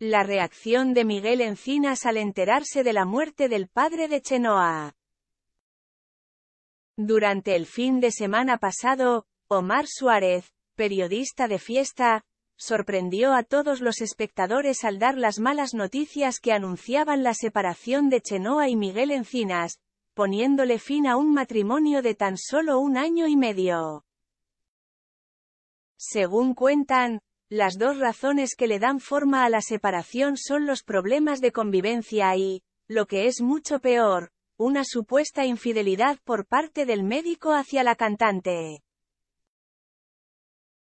La reacción de Miguel Encinas al enterarse de la muerte del padre de Chenoa. Durante el fin de semana pasado, Omar Suárez, periodista de fiesta, sorprendió a todos los espectadores al dar las malas noticias que anunciaban la separación de Chenoa y Miguel Encinas, poniéndole fin a un matrimonio de tan solo un año y medio. Según cuentan, las dos razones que le dan forma a la separación son los problemas de convivencia y, lo que es mucho peor, una supuesta infidelidad por parte del médico hacia la cantante.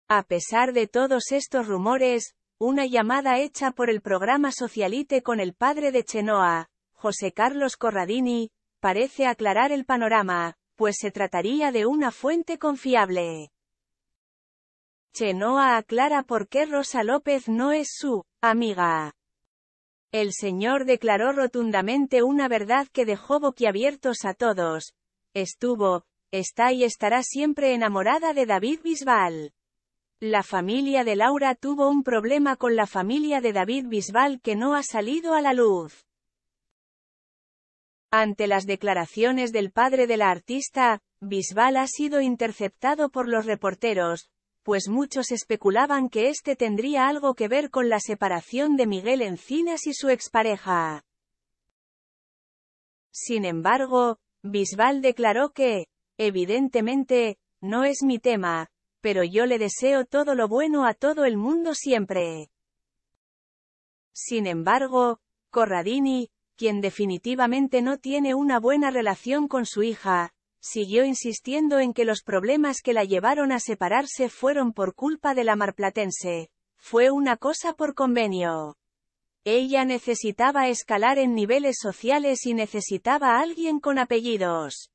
A pesar de todos estos rumores, una llamada hecha por el programa Socialite con el padre de Chenoa, José Carlos Corradini, parece aclarar el panorama, pues se trataría de una fuente confiable. Chenoa aclara por qué Rosa López no es su amiga. El señor declaró rotundamente una verdad que dejó boquiabiertos a todos. Estuvo, está y estará siempre enamorada de David Bisbal. La familia de Laura tuvo un problema con la familia de David Bisbal que no ha salido a la luz. Ante las declaraciones del padre de la artista, Bisbal ha sido interceptado por los reporteros, pues muchos especulaban que este tendría algo que ver con la separación de Miguel Encinas y su expareja. Sin embargo, Bisbal declaró que, evidentemente, no es mi tema, pero yo le deseo todo lo bueno a todo el mundo siempre. Sin embargo, Corradini, quien definitivamente no tiene una buena relación con su hija, siguió insistiendo en que los problemas que la llevaron a separarse fueron por culpa de la marplatense. Fue una cosa por convenio. Ella necesitaba escalar en niveles sociales y necesitaba a alguien con apellidos.